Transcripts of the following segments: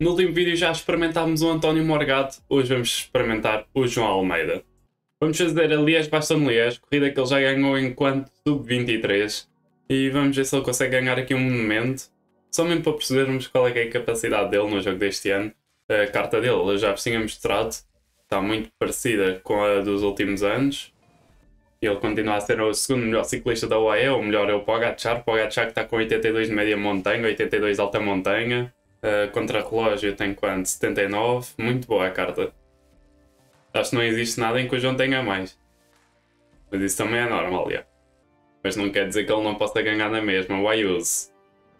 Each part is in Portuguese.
No último vídeo já experimentámos o António Morgado, hoje vamos experimentar o João Almeida. Vamos fazer a Liège-Bastogne-Liège, corrida que ele já ganhou enquanto sub-23. E vamos ver se ele consegue ganhar aqui um momento, só mesmo para percebermos qual é, é a capacidade dele no jogo deste ano. A carta dele, eu já vos tinha mostrado, está muito parecida com a dos últimos anos. Ele continua a ser o segundo melhor ciclista da UAE, o melhor é o Pogacar. Pogacar que está com 82 de média montanha, 82 de alta montanha. Uh, eh, Contra-relógio tem quanto? 79. Muito boa a carta. Acho que não existe nada em que o João tenha mais. Mas isso também é normal, já. Mas não quer dizer que ele não possa ganhar na mesma. O Ayuse.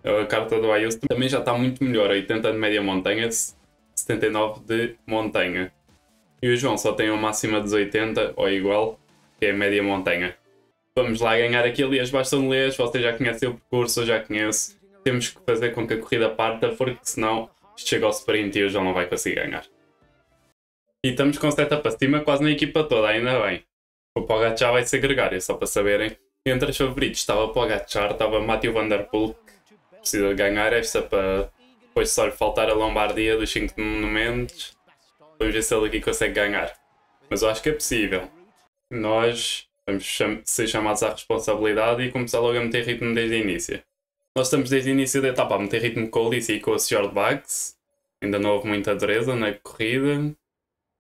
A carta do Ayuse também já está muito melhor. 80 de média montanha, 79 de montanha. E o João só tem uma máxima de 80 ou igual, que é a média montanha. Vamos lá ganhar aqui, aliás, bastam ler, vocês já conhecem o percurso, eu já conheço temos que fazer com que a corrida parta, porque senão isto chega ao sprint e o João não vai conseguir ganhar. E estamos com seta para cima quase na equipa toda, ainda bem. O Pogacar vai ser é só para saberem. Entre os favoritos estava Pogacar, estava Matthew Van Der Poel, que precisa ganhar esta para depois só lhe faltar a Lombardia dos 5 monumentos. Vamos ver se ele aqui consegue ganhar. Mas eu acho que é possível. Nós vamos cham ser chamados à responsabilidade e começar logo a meter ritmo desde o início. Nós estamos desde o início da etapa a meter ritmo com o Alice e com o Sr. Bugs. Ainda não houve muita dureza na é corrida.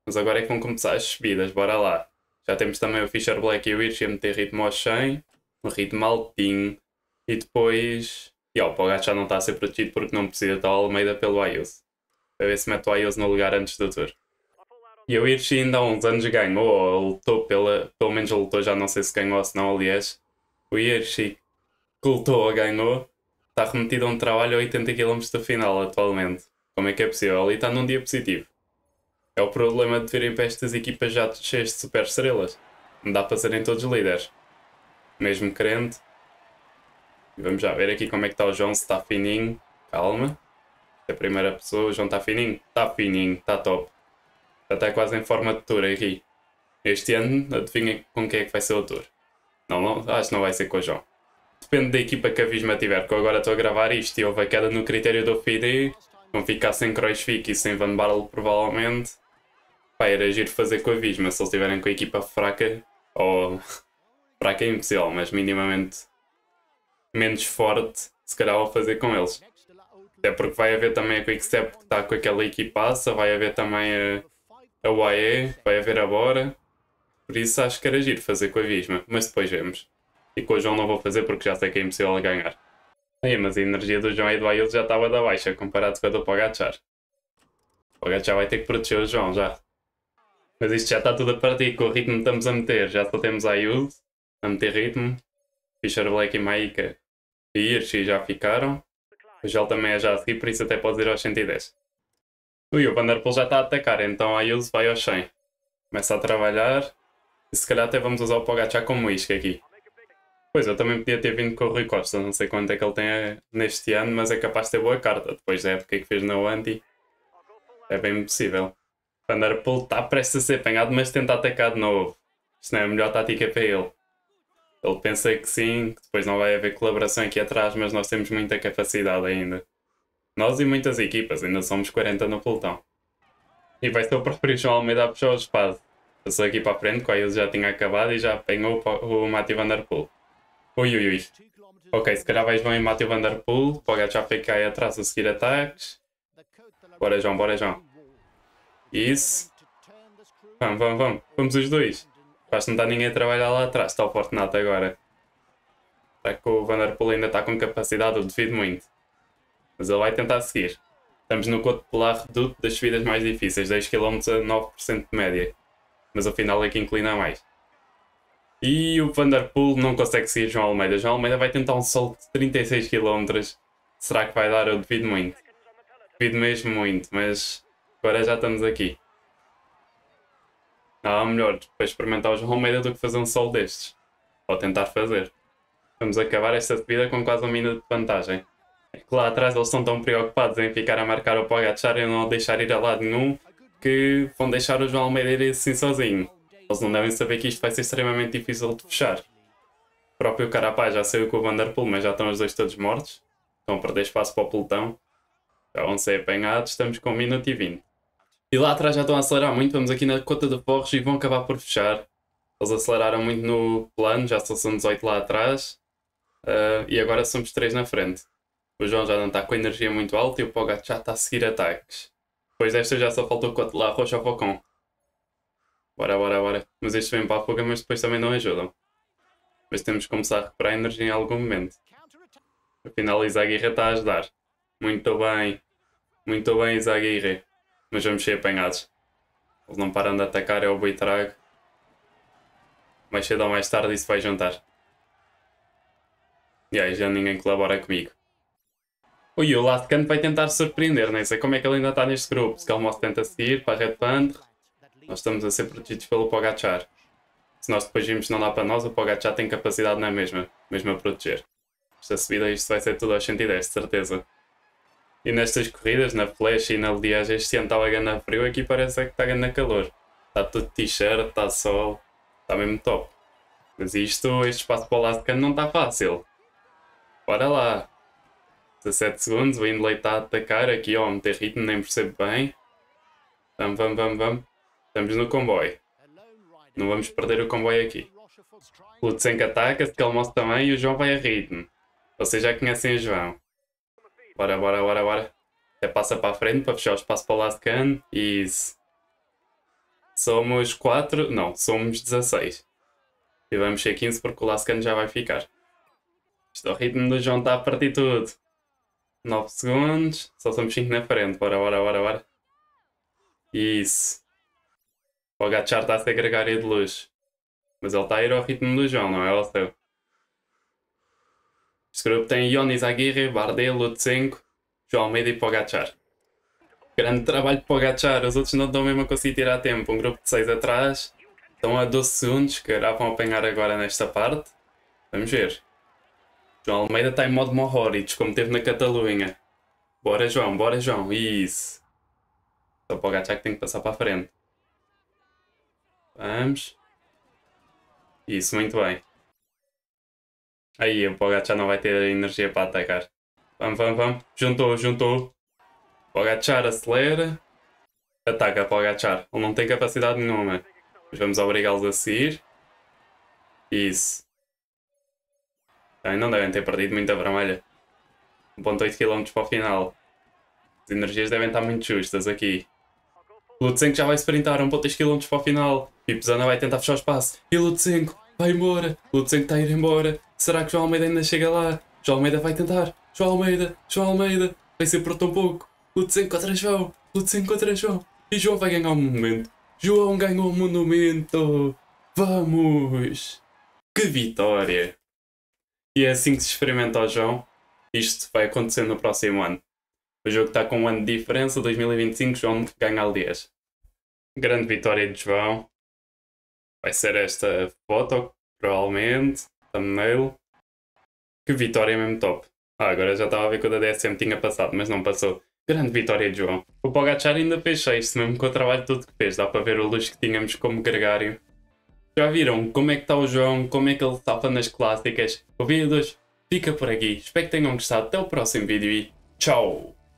Mas agora é que vão começar as subidas, bora lá. Já temos também o Fisher Black e o Irsch a meter ritmo ao 100, um ritmo altinho. E depois. E ó, o Pogacar já não está a ser protegido porque não precisa estar ao Almeida pelo Ayuso. A ver se mete o Ayuso no lugar antes do Tour. E o Irsch ainda há uns anos ganhou, ou lutou pela. Pelo menos lutou, já não sei se ganhou ou se não, aliás. O Irsch lutou ou ganhou está remetido a um trabalho a 80 km da final atualmente. Como é que é possível? Ali está num dia positivo. É o problema de virem para estas equipas já cheias de super estrelas. Não dá para serem todos líderes. Mesmo querendo. Vamos já ver aqui como é que está o João, se está fininho. Calma. É a primeira pessoa, o João está fininho. Está fininho, está top. Já está quase em forma de tour aqui. Este ano, adivinha com quem é que vai ser o tour. Não, não, acho que não vai ser com o João. Depende da equipa que a Visma tiver, que eu agora estou a gravar isto e houve a queda no critério do FIDE, vão ficar sem Kreuzvik e sem Van Barle provavelmente. Pá, era agir fazer com a Visma, se eles tiverem com a equipa fraca, ou fraca é impossível, mas minimamente menos forte, se calhar vou fazer com eles. Até porque vai haver também a Quickstep que está com aquela equipaça, vai haver também a, a UAE, vai haver a Bora. Por isso acho que era giro fazer com a Visma, mas depois vemos. E com o João não vou fazer porque já sei que é impossível ganhar. Aí, mas a energia do João e do Ailton já estava da baixa comparado com a do Pogachar. O Pogachar vai ter que proteger o João já. Mas isto já está tudo a partir, com o ritmo que estamos a meter. Já só temos Ayud a meter ritmo. Fischer Black e Maika e Irshi já ficaram. O Gel também é já a seguir, por isso até pode ir aos 110. Ui, o Vanderpool já está a atacar, então a vai ao 100. Começa a trabalhar. E se calhar até vamos usar o Pogachar como isca aqui. Pois, eu também podia ter vindo com o Rui Costa, não sei quanto é que ele tem eh, neste ano, mas é capaz de ter boa carta. Depois da época que fez na Wandy, é bem possível. Vanderpool está prestes a ser apanhado, mas tenta atacar de novo. Isto não é a melhor tática para ele. Ele pensa que sim, que depois não vai haver colaboração aqui atrás, mas nós temos muita capacidade ainda. Nós e muitas equipas, ainda somos 40 no pelotão. E vai ser o próprio João Almeida a puxar o espaço. Passou aqui para a frente, o Ailson já tinha acabado e já apanhou o Mati Vanderpool. Ui, ui, ui. Ok, se calhar vais bem Matthew Vanderpool, para o gajo já fica aí atrás a seguir ataques. Bora João, bora João. Isso. Vamos, vamos, vamos. Vamos os dois. Quase não está ninguém a trabalhar lá atrás, está o Fortnite agora. Será tá que o Vanderpool ainda está com capacidade? Eu devido muito. Mas ele vai tentar seguir. Estamos no coto polar reduto das subidas mais difíceis, 10km a 9% de média. Mas afinal é que inclina mais. E o Vanderpool não consegue seguir João Almeida. João Almeida vai tentar um salto de 36 km. Será que vai dar? Eu devido muito. Devido mesmo muito, mas agora já estamos aqui. Ah, melhor para experimentar o João Almeida do que fazer um sol destes. Vou tentar fazer. Vamos acabar esta subida com quase um minuto de vantagem. É que lá atrás eles estão tão preocupados em ficar a marcar o Pogacar e não deixar ir a lado nenhum que vão deixar o João Almeida ir assim sozinho. Eles não devem saber que isto vai ser extremamente difícil de fechar. O próprio Carapaz já saiu com o Vanderpool, mas já estão os dois todos mortos. Estão a perder espaço para o pelotão. Já vão ser apanhados, estamos com 1 minuto e 20. E lá atrás já estão a acelerar muito, vamos aqui na cota de forros e vão acabar por fechar. Eles aceleraram muito no plano, já só são 18 lá atrás. Uh, e agora somos 3 na frente. O João já não está com a energia muito alta e o Pogacar já está a seguir ataques. Depois desta já só faltou Cotelar Rocha ao Focon. Bora, bora, bora. Mas estes vem para a fuga, mas depois também não ajudam. Mas temos que começar a recuperar energia em algum momento. Afinal, Izaguirre está a ajudar. Muito bem. Muito bem, Izaguirre. Mas vamos ser apanhados. Eles não param de atacar, é o Buitrago. Mais cedo ou mais tarde isso vai juntar. E aí já ninguém colabora comigo. Ui, o Latkan vai tentar surpreender, nem é? sei como é que ele ainda está neste grupo. Se Calmos tenta seguir para a Red Panther. Nós estamos a ser protegidos pelo Pogachar. Se nós depois vimos que não dá para nós, o Pogachar tem capacidade na é mesma, mesmo a proteger. Esta subida isto vai ser tudo aos 110, de certeza. E nestas corridas, na flecha e na liagem, este ano estava ganhar frio, aqui parece é que está ganhando calor. Está tudo t-shirt, está sol, está mesmo top. Mas isto, este espaço para o lado de cano não está fácil. Bora lá. 17 segundos, o Indley está a atacar aqui, ó, meter ritmo, nem percebo bem. Vamos, vamos, vamos, vamos. Estamos no comboio. Não vamos perder o comboio aqui. O Lutsenko ataca-se, mostra também e o João vai a ritmo. Vocês já conhecem o João. Bora, bora, bora, bora. Até passa para a frente para fechar o espaço para o last can. Isso. Somos 4, não, somos 16. E vamos ser 15 porque o last can já vai ficar. o ritmo do João está a partir tudo. 9 segundos, só somos 5 na frente. Bora, bora, bora, bora. Isso. O Agachar está a ser gregária de luz. Mas ele está a ir ao ritmo do João, não é ao seu. Este grupo tem Ionis Aguirre, Bardet, Lutsenko, João Almeida e Pogachar. Grande trabalho de Pogachar, os outros não estão mesmo a conseguir tirar tempo. Um grupo de 6 atrás, estão a 12 segundos, que irá vão apanhar agora nesta parte. Vamos ver. João Almeida está em modo Mohoric, como teve na Catalunha. Bora João, bora João, isso. Só Pogachar que tem que passar para a frente. Vamos. Isso, muito bem. Aí, o Bogat não vai ter energia para atacar. Vamos, vamos, vamos. Juntou, juntou. Pogachar acelera. Ataca Pogachar. Ele não tem capacidade nenhuma. Mas vamos obrigá-los a seguir. Isso. Também não devem ter perdido muita vermelha. 1.8 km para o final. As energias devem estar muito justas aqui. Lutsenko já vai sprintar, 1.3 km para o final. Pipzana tipo, vai tentar fechar o espaço. E Lutsenko vai embora. Lutsenko está a ir embora. Será que João Almeida ainda chega lá? João Almeida vai tentar. João Almeida, João Almeida. Vai ser por tão pouco. Lutsenko contra João. Lutsenko contra João. E João vai ganhar um monumento. João ganhou um monumento. Vamos! Que vitória! E é assim que se experimenta o João. Isto vai acontecer no próximo ano. O jogo está com um ano de diferença, 2025, João ganha Aldias. Grande vitória de João. Vai ser esta foto, provavelmente, thumbnail. Que vitória mesmo top. Ah, agora já estava a ver que o da DSM tinha passado, mas não passou. Grande vitória de João. O Pogachar ainda fez 6, mesmo com o trabalho todo que fez. Dá para ver o luxo que tínhamos como gregário. Já viram como é que está o João, como é que ele tapa nas clássicas? O vídeo de hoje fica por aqui. Espero que tenham gostado. Até o próximo vídeo e tchau!